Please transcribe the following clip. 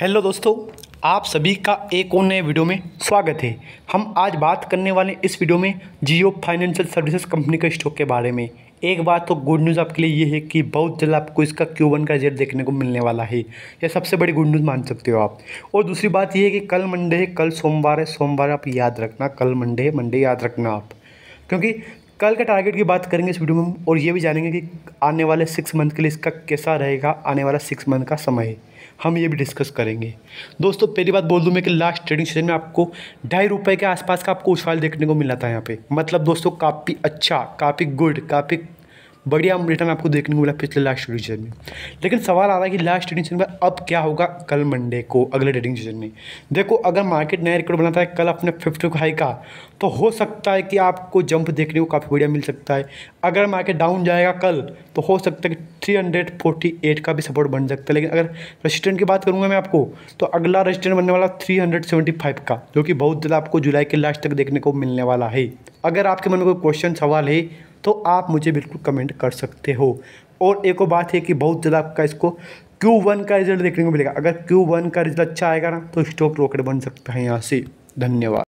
hello दोस्तों आप सभी का एक और नए वीडियो में स्वागत है हम आज बात करने वाले इस वीडियो में जियो फाइनेंशियल सर्विसेज कंपनी के स्टॉक के बारे में एक बात तो गुड न्यूज़ आपके लिए ये है कि बहुत जल्द आपको इसका क्यू वन का रिजल्ट देखने को मिलने वाला है यह सबसे बड़ी गुड न्यूज़ मान सकते हो आप और दूसरी बात यह है कि कल मंडे है कल सोमवार है सोमवार आप याद रखना कल मंडे है मंडे याद रखना आप क्योंकि कल के टारगेट की बात करेंगे इस वीडियो में हम और ये भी जानेंगे कि आने वाले सिक्स मंथ के लिए इसका कैसा रहेगा आने वाला सिक्स मंथ का समय हम ये भी डिस्कस करेंगे दोस्तों पहली बात बोल दूँ मैं कि लास्ट ट्रेडिंग सेशन में आपको ढाई रुपये के आसपास का आपको उछाल देखने को मिला था यहाँ पे मतलब दोस्तों काफ़ी अच्छा काफ़ी गुड काफ़ी बढ़िया रिटर्न आपको देखने को मिला पिछले लास्ट ट्रेडिंग सीजन में लेकिन सवाल आ रहा है कि लास्ट ट्रेडिंग सीजन में अब क्या होगा कल मंडे को अगले ट्रेडिंग सीजन में देखो अगर मार्केट नया रिकॉर्ड बनाता है कल अपने फिफ्टी हाई का तो हो सकता है कि आपको जंप देखने को काफ़ी बढ़िया मिल सकता है अगर मार्केट डाउन जाएगा कल तो हो सकता है कि थ्री हंड्रेड फोर्टी एट का भी सपोर्ट बन सकता है लेकिन अगर रजिस्टेंट की बात करूँगा मैं आपको तो अगला रजिस्टेंट बनने वाला थ्री हंड्रेड सेवेंटी फाइव का जो कि बहुत ज़्यादा आपको जुलाई के लास्ट तक देखने को मिलने वाला है अगर आपके मन में कोई क्वेश्चन सवाल है तो आप मुझे बिल्कुल कमेंट कर सकते हो और एक और बात है कि बहुत ज़्यादा आपका इसको Q1 का रिजल्ट देखने को मिलेगा अगर Q1 का रिजल्ट अच्छा आएगा ना तो स्टॉक रॉकेट बन सकता है यहाँ से धन्यवाद